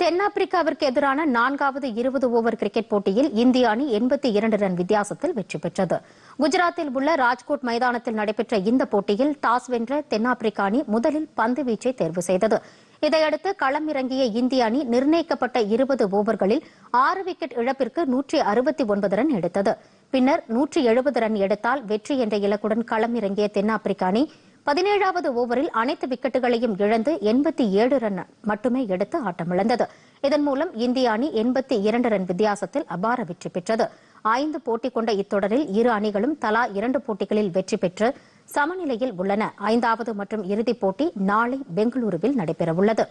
தென்னாப்பிரிக்காவிற்கு எதிரான நான்காவது இருபது ஓவர் கிரிக்கெட் போட்டியில் இந்திய அணி எண்பத்தி இரண்டு ரன் வித்தியாசத்தில் வெற்றி பெற்றது குஜராத்தில் உள்ள ராஜ்கோட் மைதானத்தில் நடைபெற்ற இந்த போட்டியில் டாஸ் வென்ற தென்னாப்பிரிக்கா அணி முதலில் பந்து வீச்சை தேர்வு செய்தது இதையடுத்து களம் இறங்கிய இந்திய அணி நிர்ணயிக்கப்பட்ட இருபது ஓவர்களில் ஆறு விக்கெட் இழப்பிற்கு நூற்றி அறுபத்தி ஒன்பது ரன் எடுத்தது பின்னர் நூற்றி எழுபது ரன் எடுத்தால் வெற்றி என்ற இலக்குடன் களம் இறங்கிய தென்னாப்பிரிக்கா அணி பதினேழாவது ஓவரில் அனைத்து விக்கெட்டுகளையும் இழந்து எண்பத்தி ஏழு ரன் மட்டுமே எடுத்து ஆட்டமிழந்தது இதன் மூலம் இந்திய அணி எண்பத்தி இரண்டு ரன் வித்தியாசத்தில் அபார வெற்றி பெற்றது ஐந்து போட்டி கொண்ட இத்தொடரில் இரு அணிகளும் தலா இரண்டு போட்டிகளில் வெற்றி பெற்று சமநிலையில் உள்ளன ஐந்தாவது மற்றும் இறுதிப் போட்டி நாளை பெங்களூருவில் நடைபெறவுள்ளது